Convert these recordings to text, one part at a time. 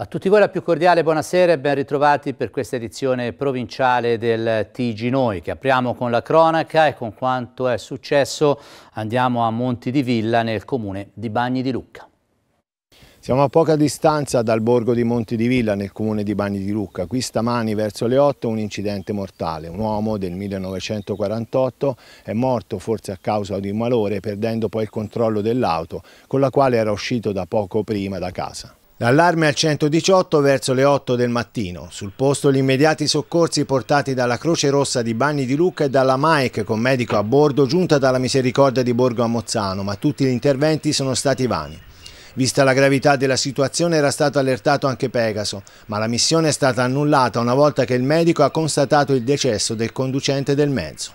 A tutti voi la più cordiale buonasera e ben ritrovati per questa edizione provinciale del TG Noi che apriamo con la cronaca e con quanto è successo andiamo a Monti di Villa nel comune di Bagni di Lucca. Siamo a poca distanza dal borgo di Monti di Villa nel comune di Bagni di Lucca. Qui stamani verso le 8 un incidente mortale. Un uomo del 1948 è morto forse a causa di un malore perdendo poi il controllo dell'auto con la quale era uscito da poco prima da casa. L'allarme al 118 verso le 8 del mattino. Sul posto gli immediati soccorsi portati dalla Croce Rossa di Bagni di Lucca e dalla Mike con medico a bordo giunta dalla Misericordia di Borgo a Mozzano, ma tutti gli interventi sono stati vani. Vista la gravità della situazione era stato allertato anche Pegaso, ma la missione è stata annullata una volta che il medico ha constatato il decesso del conducente del mezzo.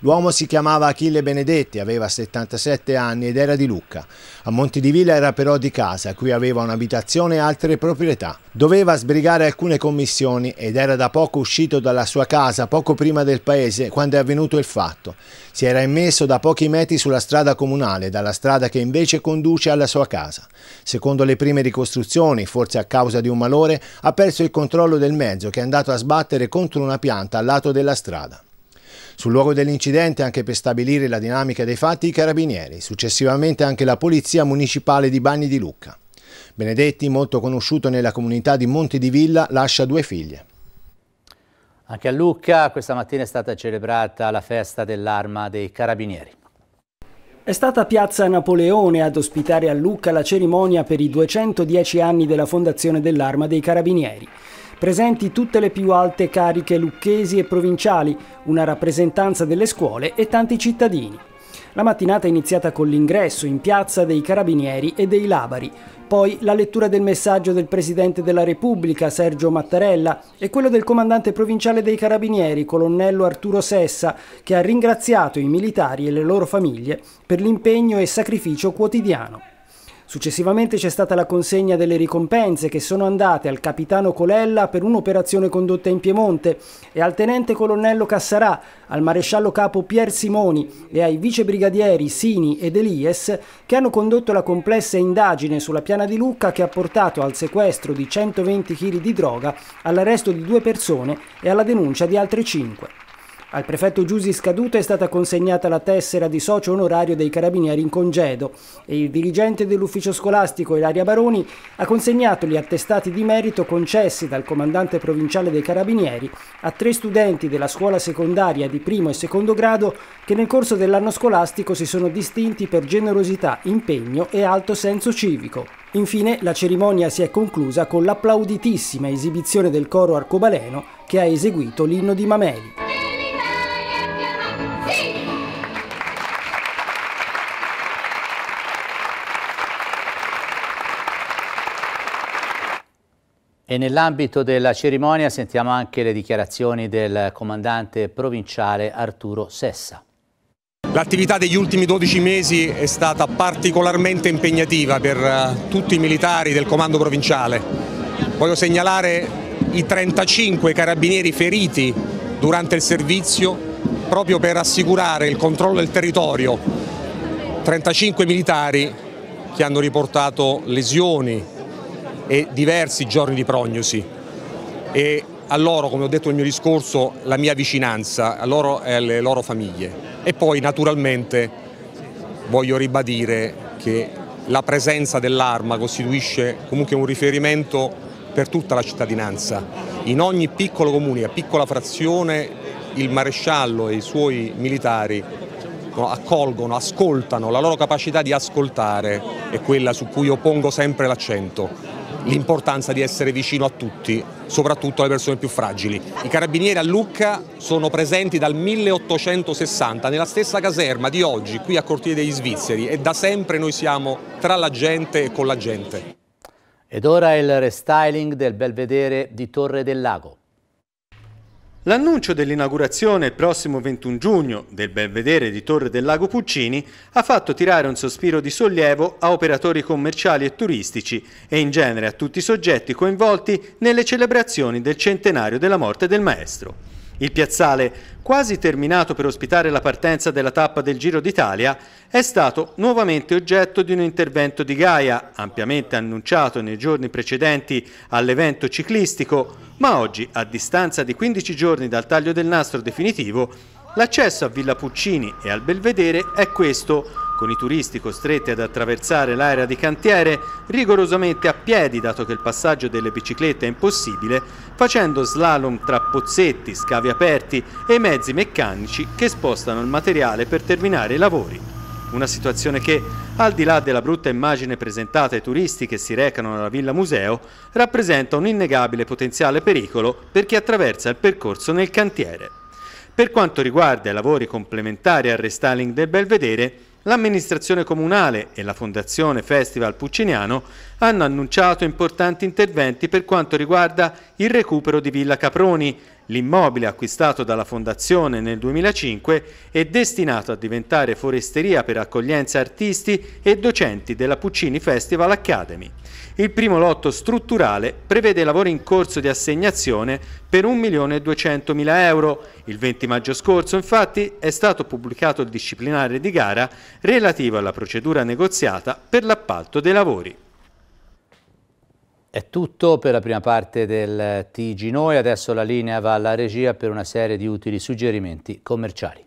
L'uomo si chiamava Achille Benedetti, aveva 77 anni ed era di Lucca. A Montedivilla era però di casa, qui aveva un'abitazione e altre proprietà. Doveva sbrigare alcune commissioni ed era da poco uscito dalla sua casa, poco prima del paese, quando è avvenuto il fatto. Si era immesso da pochi metri sulla strada comunale, dalla strada che invece conduce alla sua casa. Secondo le prime ricostruzioni, forse a causa di un malore, ha perso il controllo del mezzo che è andato a sbattere contro una pianta al lato della strada. Sul luogo dell'incidente anche per stabilire la dinamica dei fatti i carabinieri, successivamente anche la polizia municipale di Bagni di Lucca. Benedetti, molto conosciuto nella comunità di Monte di Villa, lascia due figlie. Anche a Lucca questa mattina è stata celebrata la festa dell'arma dei carabinieri. È stata Piazza Napoleone ad ospitare a Lucca la cerimonia per i 210 anni della fondazione dell'Arma dei Carabinieri presenti tutte le più alte cariche lucchesi e provinciali, una rappresentanza delle scuole e tanti cittadini. La mattinata è iniziata con l'ingresso in piazza dei Carabinieri e dei Labari, poi la lettura del messaggio del Presidente della Repubblica Sergio Mattarella e quello del Comandante Provinciale dei Carabinieri, colonnello Arturo Sessa, che ha ringraziato i militari e le loro famiglie per l'impegno e sacrificio quotidiano. Successivamente c'è stata la consegna delle ricompense che sono andate al capitano Colella per un'operazione condotta in Piemonte e al tenente colonnello Cassarà, al maresciallo capo Pier Simoni e ai vicebrigadieri Sini ed Elies che hanno condotto la complessa indagine sulla piana di Lucca che ha portato al sequestro di 120 kg di droga, all'arresto di due persone e alla denuncia di altre cinque. Al prefetto Giusi Scaduto è stata consegnata la tessera di socio onorario dei carabinieri in congedo e il dirigente dell'ufficio scolastico Ilaria Baroni ha consegnato gli attestati di merito concessi dal comandante provinciale dei carabinieri a tre studenti della scuola secondaria di primo e secondo grado che nel corso dell'anno scolastico si sono distinti per generosità, impegno e alto senso civico. Infine la cerimonia si è conclusa con l'applauditissima esibizione del coro arcobaleno che ha eseguito l'inno di Mameli. E nell'ambito della cerimonia sentiamo anche le dichiarazioni del comandante provinciale Arturo Sessa. L'attività degli ultimi 12 mesi è stata particolarmente impegnativa per eh, tutti i militari del comando provinciale. Voglio segnalare i 35 carabinieri feriti durante il servizio proprio per assicurare il controllo del territorio. 35 militari che hanno riportato lesioni, e diversi giorni di prognosi. E a loro, come ho detto nel mio discorso, la mia vicinanza, a loro e alle loro famiglie. E poi naturalmente voglio ribadire che la presenza dell'arma costituisce comunque un riferimento per tutta la cittadinanza. In ogni piccolo comune, a piccola frazione, il maresciallo e i suoi militari accolgono, ascoltano, la loro capacità di ascoltare è quella su cui io pongo sempre l'accento l'importanza di essere vicino a tutti, soprattutto alle persone più fragili. I carabinieri a Lucca sono presenti dal 1860 nella stessa caserma di oggi, qui a Cortile degli Svizzeri e da sempre noi siamo tra la gente e con la gente. Ed ora il restyling del belvedere di Torre del Lago. L'annuncio dell'inaugurazione il prossimo 21 giugno del Belvedere di Torre del Lago Puccini ha fatto tirare un sospiro di sollievo a operatori commerciali e turistici e in genere a tutti i soggetti coinvolti nelle celebrazioni del centenario della morte del maestro. Il piazzale, quasi terminato per ospitare la partenza della tappa del Giro d'Italia, è stato nuovamente oggetto di un intervento di Gaia, ampiamente annunciato nei giorni precedenti all'evento ciclistico, ma oggi, a distanza di 15 giorni dal taglio del nastro definitivo, l'accesso a Villa Puccini e al Belvedere è questo, con i turisti costretti ad attraversare l'area di cantiere rigorosamente a piedi dato che il passaggio delle biciclette è impossibile, facendo slalom tra pozzetti, scavi aperti e mezzi meccanici che spostano il materiale per terminare i lavori. Una situazione che, al di là della brutta immagine presentata ai turisti che si recano alla Villa Museo, rappresenta un innegabile potenziale pericolo per chi attraversa il percorso nel cantiere. Per quanto riguarda i lavori complementari al restyling del Belvedere, l'amministrazione comunale e la Fondazione Festival Pucciniano hanno annunciato importanti interventi per quanto riguarda il recupero di Villa Caproni, L'immobile acquistato dalla fondazione nel 2005 è destinato a diventare foresteria per accoglienza artisti e docenti della Puccini Festival Academy. Il primo lotto strutturale prevede lavori in corso di assegnazione per 1.200.000 euro. Il 20 maggio scorso infatti è stato pubblicato il disciplinare di gara relativo alla procedura negoziata per l'appalto dei lavori. È tutto per la prima parte del TG Noi, adesso la linea va alla regia per una serie di utili suggerimenti commerciali.